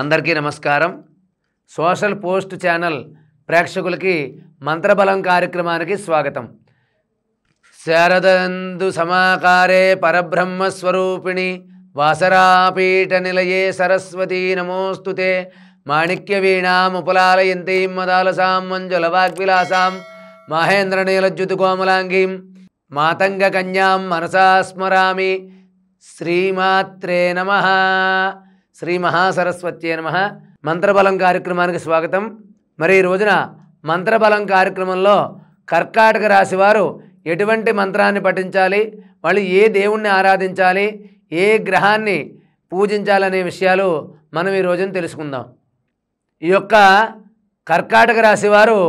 అందరికీ నమస్కారం social post channel ప్రేక్షకులకి మంత్రబలం కార్యక్రమానికి స్వాగతం శరదందు సమాకారే పరబ్రహ్మస్వరూపిణి వాసరాపీఠ నిలయే సరస్వతీ నమోస్తుతే మాణిక్య వీణాముపలాలయంతీం మదాలసాం మంజులవాగ్విలాసాం మహేంద్రనీలజ్యుతుకోమలాంగీం మాతంగ కన్యాం మనసా స్మరామి శ్రీమాత్రే నమ శ్రీ మహాసరస్వతి నమ మంత్రబలం కార్యక్రమానికి స్వాగతం మరి ఈ రోజున మంత్రబలం కార్యక్రమంలో కర్కాటక రాశివారు ఎటువంటి మంత్రాన్ని పఠించాలి వాళ్ళు ఏ దేవుణ్ణి ఆరాధించాలి ఏ గ్రహాన్ని పూజించాలనే విషయాలు మనం ఈ రోజున తెలుసుకుందాం ఈ యొక్క కర్కాటక రాశివారు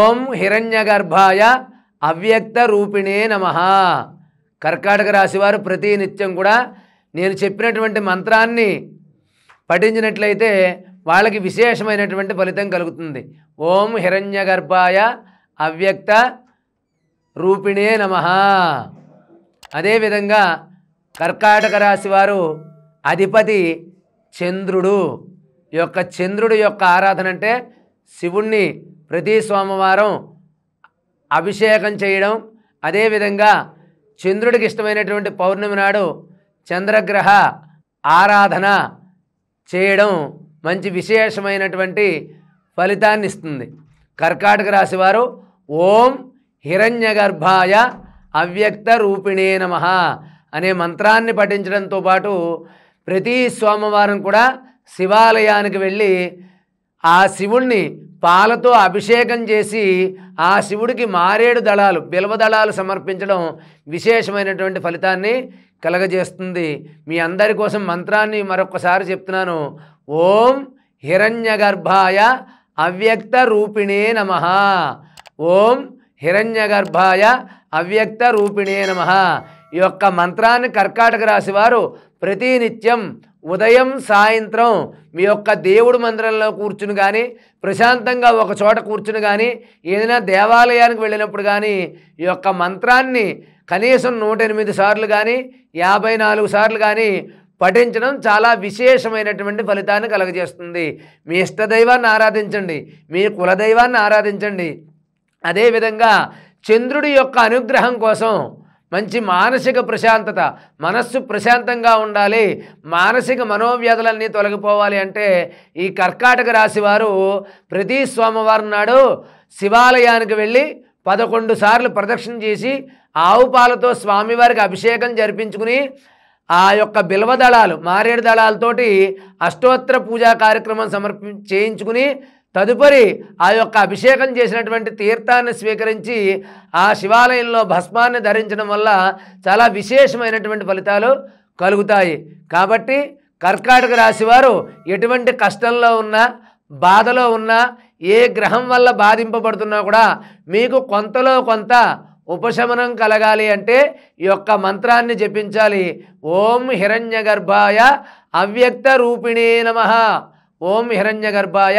ఓం హిరణ్య గర్భాయ అవ్యక్త రూపిణే నమ కర్కాటక రాశివారు వారు ప్రతినిత్యం కూడా నేను చెప్పినటువంటి మంత్రాన్ని పఠించినట్లయితే వాళ్ళకి విశేషమైనటువంటి ఫలితం కలుగుతుంది ఓం హిరణ్యగర్భాయ అవ్యక్త రూపిణే నమ అదేవిధంగా కర్కాటక రాశి వారు అధిపతి చంద్రుడు యొక్క చంద్రుడు యొక్క ఆరాధన అంటే శివుణ్ణి ప్రతి సోమవారం అభిషేకం చేయడం అదేవిధంగా చంద్రుడికి ఇష్టమైనటువంటి పౌర్ణమి నాడు చంద్రగ్రహ ఆరాధన చేయడం మంచి విశేషమైనటువంటి ఫలితాన్ని ఇస్తుంది కర్కాటక రాశివారు ఓం హిరణ్యగర్భాయ అవ్యక్త రూపిణే నమ అనే మంత్రాన్ని పఠించడంతో పాటు ప్రతి సోమవారం కూడా శివాలయానికి వెళ్ళి ఆ శివుణ్ణి పాలతో అభిషేకం చేసి ఆ శివుడికి మారేడు దళాలు బిల్వ దళాలు సమర్పించడం విశేషమైనటువంటి ఫలితాన్ని కలగజేస్తుంది మీ అందరి కోసం మంత్రాన్ని మరొకసారి చెప్తున్నాను ఓం హిరణ్యగర్భాయ అవ్యక్త రూపిణే నమ ఓం హిరణ్య గర్భాయ అవ్యక్త రూపిణే నమ ఈ యొక్క మంత్రాన్ని కర్కాటక రాశి వారు ప్రతినిత్యం ఉదయం సాయంత్రం మీ యొక్క దేవుడు మందిరంలో కూర్చుని కానీ ప్రశాంతంగా ఒక చోట కూర్చుని కానీ ఏదైనా దేవాలయానికి వెళ్ళినప్పుడు కానీ ఈ యొక్క మంత్రాన్ని కనీసం నూట ఎనిమిది సార్లు కానీ యాభై నాలుగు సార్లు కానీ పఠించడం చాలా విశేషమైనటువంటి ఫలితాన్ని కలగజేస్తుంది మీ ఇష్టదైవాన్ని ఆరాధించండి మీ కులదైవాన్ని ఆరాధించండి అదేవిధంగా చంద్రుడి యొక్క అనుగ్రహం కోసం మంచి మానసిక ప్రశాంతత మనస్సు ప్రశాంతంగా ఉండాలి మానసిక మనోవ్యాధులన్నీ తొలగిపోవాలి అంటే ఈ కర్కాటక రాశి వారు ప్రతి సోమవారం నాడు శివాలయానికి వెళ్ళి పదకొండు సార్లు ప్రదక్షిణ చేసి ఆవు పాలతో స్వామివారికి అభిషేకం జరిపించుకుని ఆ యొక్క బిల్వ దళాలు మారేడు దళాలతోటి అష్టోత్తర పూజా కార్యక్రమం సమర్పి చేయించుకుని తదుపరి ఆ యొక్క అభిషేకం చేసినటువంటి తీర్థాన్ని స్వీకరించి ఆ శివాలయంలో భస్మాన్ని ధరించడం వల్ల చాలా విశేషమైనటువంటి ఫలితాలు కలుగుతాయి కాబట్టి కర్కాటక రాశివారు ఎటువంటి కష్టంలో ఉన్నా బాధలో ఉన్నా ఏ గ్రహం వల్ల బాధింపబడుతున్నా కూడా మీకు కొంతలో కొంత ఉపశమనం కలగాలి అంటే ఈ యొక్క మంత్రాన్ని జపించాలి ఓం హిరణ్య గర్భాయ అవ్యక్త రూపిణీ నమ ఓం హిరణ్య గర్భాయ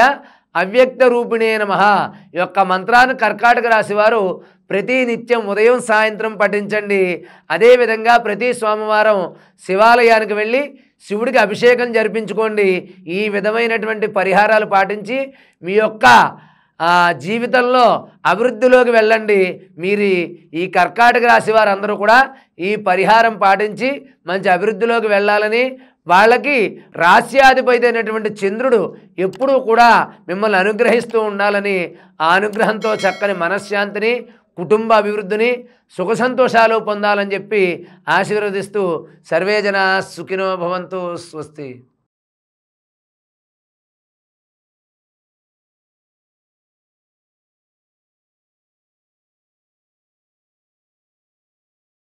అవ్యక్త రూపిణే నమ యొక్క మంత్రాన్ని కర్కాటక రాశివారు ప్రతి నిత్యం ఉదయం సాయంత్రం పఠించండి అదేవిధంగా ప్రతి సోమవారం శివాలయానికి వెళ్ళి శివుడికి అభిషేకం జరిపించుకోండి ఈ విధమైనటువంటి పరిహారాలు పాటించి మీ యొక్క జీవితంలో అభివృద్ధిలోకి వెళ్ళండి మీరు ఈ కర్కాటక రాశి వారందరూ కూడా ఈ పరిహారం పాటించి మంచి అభివృద్ధిలోకి వెళ్ళాలని వాళ్ళకి రాస్యాధిపతి అయినటువంటి చంద్రుడు ఎప్పుడూ కూడా మిమ్మల్ని అనుగ్రహిస్తూ ఉండాలని ఆ అనుగ్రహంతో చక్కని మనశ్శాంతిని కుటుంబ అభివృద్ధిని సుఖ సంతోషాలు పొందాలని చెప్పి ఆశీర్వదిస్తూ సర్వేజన సుఖినో భవంతు స్వస్తి